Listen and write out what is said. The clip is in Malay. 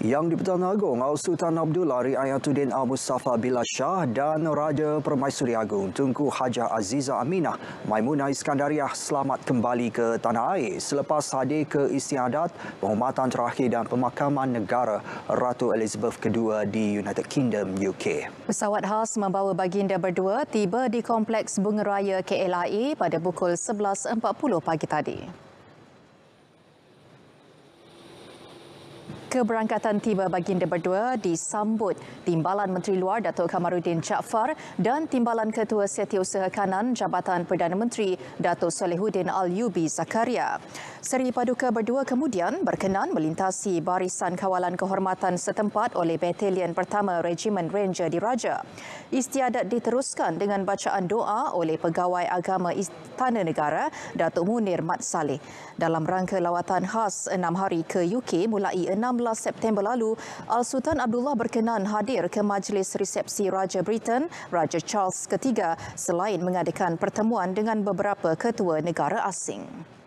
Yang di-Pertuan Agong, Sultan Abdullah Riayatuddin Al-Mustafa Bila Shah dan Raja Permaisuri Agong Tunku Hajah Aziza Aminah Maimunah Iskandariah selamat kembali ke Tanah Air selepas hadir ke istiadat penghormatan terakhir dan pemakaman negara Ratu Elizabeth II di United Kingdom, UK. Pesawat khas membawa baginda berdua tiba di Kompleks Bunga Raya KLIA e pada pukul 11.40 pagi tadi. Keberangkatan tiba baginda berdua disambut Timbalan Menteri Luar Datuk Kamarudin Jaafar dan Timbalan Ketua Setiausaha Kanan Jabatan Perdana Menteri Datuk Salehuddin Al-Yubi Zakaria. Seri Paduka berdua kemudian berkenan melintasi barisan kawalan kehormatan setempat oleh Batalion Pertama Regimen Ranger Diraja. Istiadat diteruskan dengan bacaan doa oleh Pegawai Agama Istana Negara Datuk Munir Mat Saleh dalam rangka lawatan khas enam hari ke UK mulai enam. 16 September lalu, Al Sultan Abdullah berkenan hadir ke majlis resepsi Raja Britain, Raja Charles III selain mengadakan pertemuan dengan beberapa ketua negara asing.